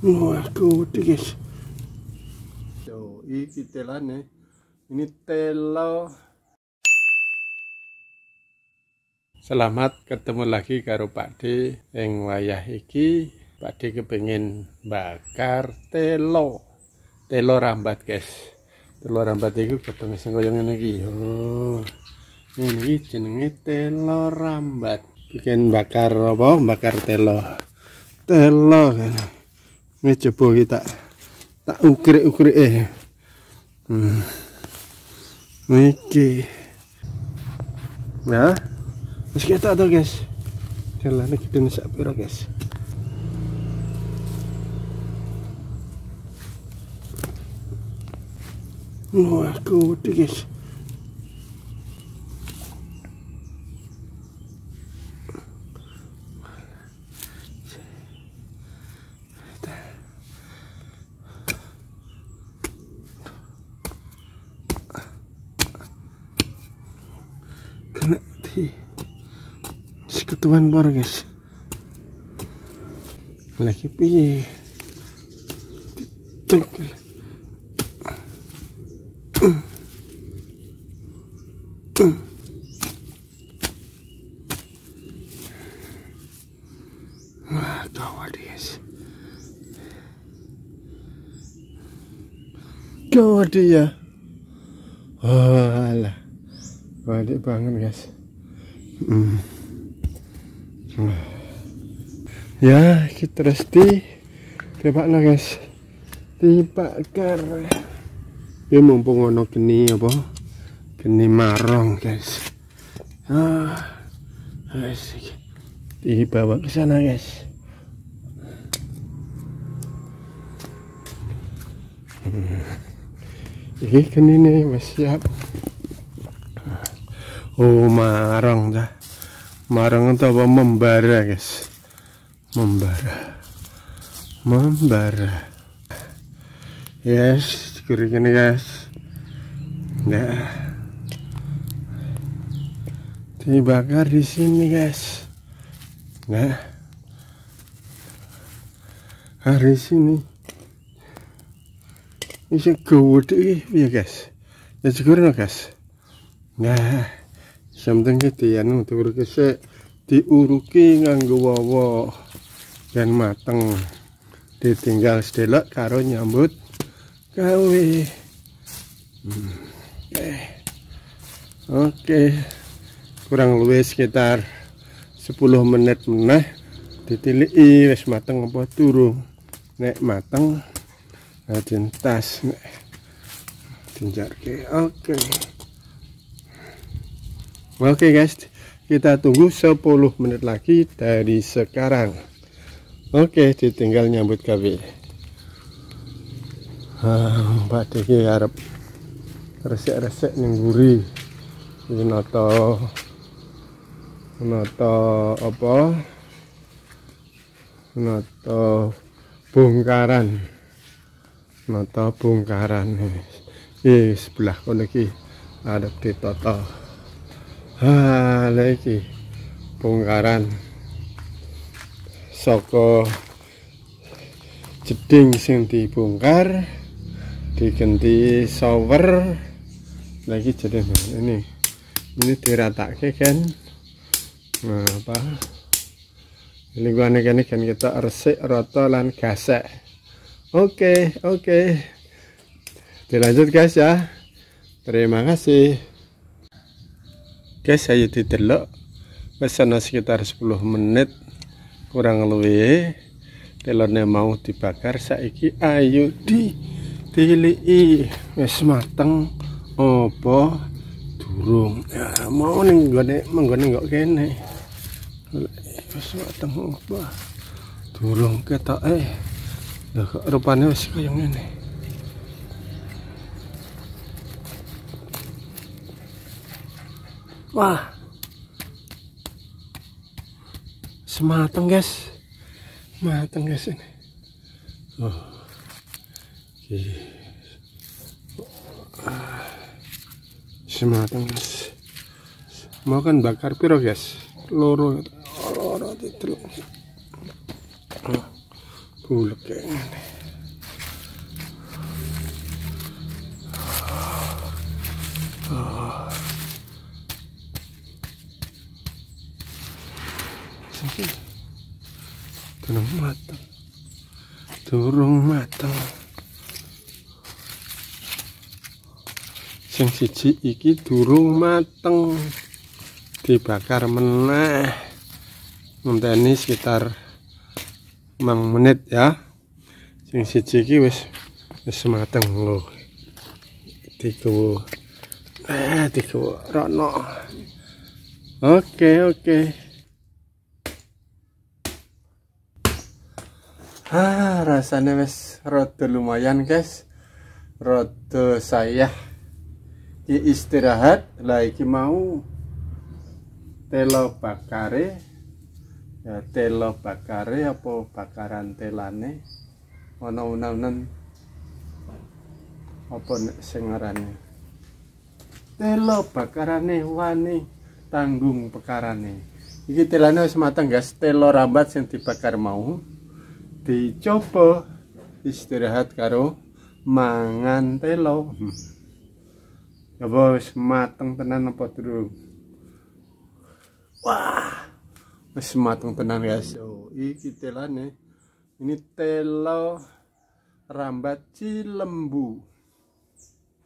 Wah, aku So, iki telane. Ini telo. Selamat ketemu lagi karo Pak D yang wayah iki. Pak D bakar telo. Telo rambat, guys. Telo rambat itu ketemu sing goyang lagi. Oh. ini iki jenenge telo rambat. Bikin bakar apa? Bakar telo. Telo kan ini coba eh. hmm. nah, kita tak ukir-ukir eh hmm. ya Nah, terus kita tuh guys. Jalan kita dan sapira guys. Wah, kudu guys. mati sekutuan bor guys lagi piye tek Wah, gawat guys. Gawat dia. Oh, alah. Wadik banget guys. Hmm. ya kita resti tiba lah guys tiba ker ya mumpung ono geni apa geni marong guys ah guys bawa ke sana guys hmm. ini geni nih masih siap oh marang dah marang itu apa membara guys membara membara yes kiri kini guys nah dibakar di sini guys nah hari sini bisa gede ya guys ya segera guys nah Sampai ki anu diuruki sik diuruki nganggo wawa dan mateng ditinggal sedelok karo nyambut gawe hmm. oke okay. kurang lebih sekitar 10 menit meneh ditiliki wis mateng apa turu nek mateng nah tas nek oke okay. Oke okay guys, kita tunggu 10 menit lagi dari sekarang. Oke, okay, ditinggal nyambut kb. Ah, Mbak Diki harap resek-resek nengguri. Ini noto noto apa? Noto bongkaran. Noto bongkaran. Ini sebelah kono ada di ditoto ha ah, lagi bongkaran soko jeding sing dibongkar diganti shower lagi jadi ini ini diratake kan nah apa lingkungan ini kan kita resik roto lan gasek oke okay, oke okay. dilanjut guys ya terima kasih guys ayo didelok pesan sekitar 10 menit kurang lebih. telurnya mau dibakar saiki ayo di dilii wis mateng opo durung ya mau ning gone menggone kok kene wis mateng opo durung ketok eh lho rupane wis kaya ngene wah semateng guys mateng guys ini oh. semateng guys mau kan bakar piro guys loro loro itu bulek kayak Saking. Durung mateng. Durung mateng. Sing siji iki durung mateng. Dibakar meneh. Ngenteni sekitar 5 menit ya. Sing siji iki wis wis mateng lho. Digowo. Eh, digowo rono. Oke, okay, oke. Okay. ah rasanya wes rotu lumayan guys Rotu saya di istirahat lagi mau telo bakare ya telo bakare apa bakaran telane ana unan-unan apa sengarane telo bakarane wani tanggung pekarane iki telane wis mateng guys telo rambat sing dibakar mau dicoba istirahat karo mangan telo ya bos mateng tenan apa durung wah wis mateng tenan guys yo iki telane ini telo rambat cilembu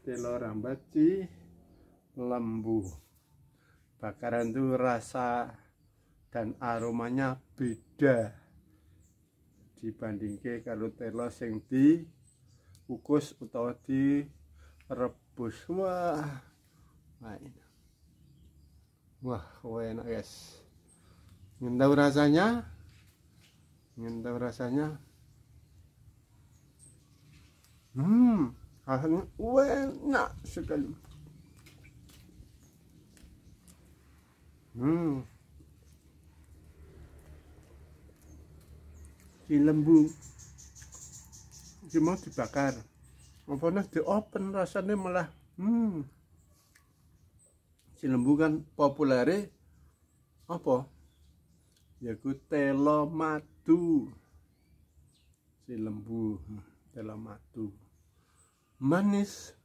telo rambat cilembu bakaran tuh rasa dan aromanya beda dibandingke kalau telo sing di kukus atau di rebus wah nah, wah enak guys ingin rasanya ingin rasanya hmm rasanya enak sekali hmm di lembu cuma dibakar maupun di open rasanya malah hmm. Si lembu kan populer, apa? Ya, telo madu. Si lembu hmm, telo madu. Manis.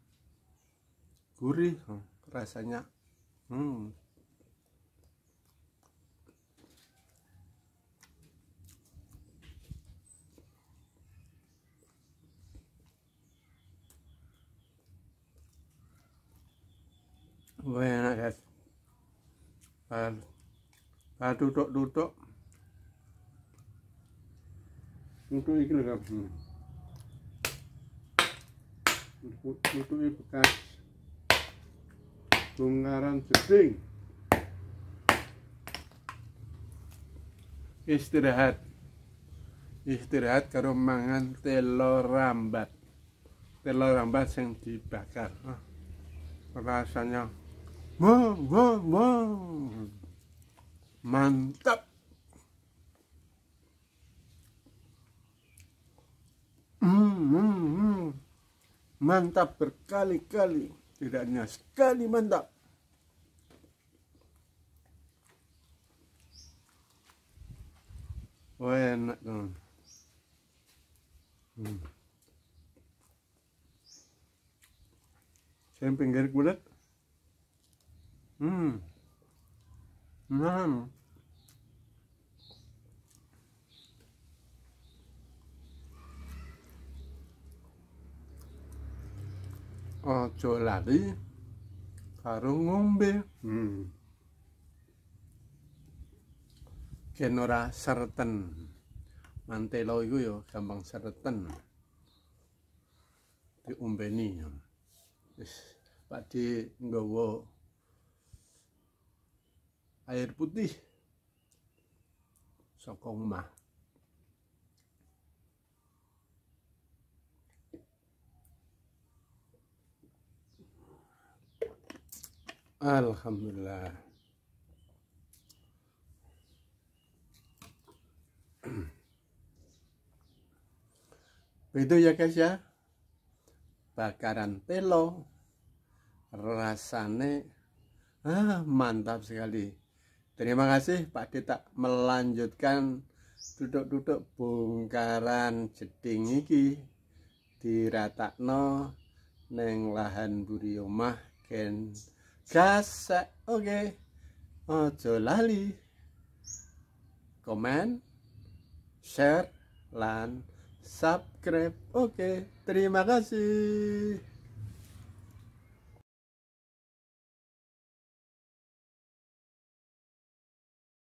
Gurih hmm, rasanya. Hmm. Wah enak guys. Bahan, bahan duduk-duduk. Untuk ini lah hmm. guys. Untuk ini bekas tunggaran jering. Istirahat. Istirahat karo mangan telur rambat. Telur rambat yang dibakar. Ah, rasanya Wow, wow, wow. Mantap. mm, mm, mm. Mantap berkali-kali. Tidak hanya sekali mantap. Oh, enak dong Hmm. Saya pinggir kulit. Hmm. Mmm. Ojo lali karo ngombe. Hmm. Kenora serten. Mantelo iku ya gampang serten. Diombeni. Wis, Pak Di nggawa air putih sokong mah, Alhamdulillah Begitu ya guys ya Bakaran telo Rasane ah, Mantap sekali Terima kasih Pak D melanjutkan duduk-duduk bongkaran jeding iki di ratakno neng lahan buri omah ken gas oke ojo lali komen share lan subscribe oke terima kasih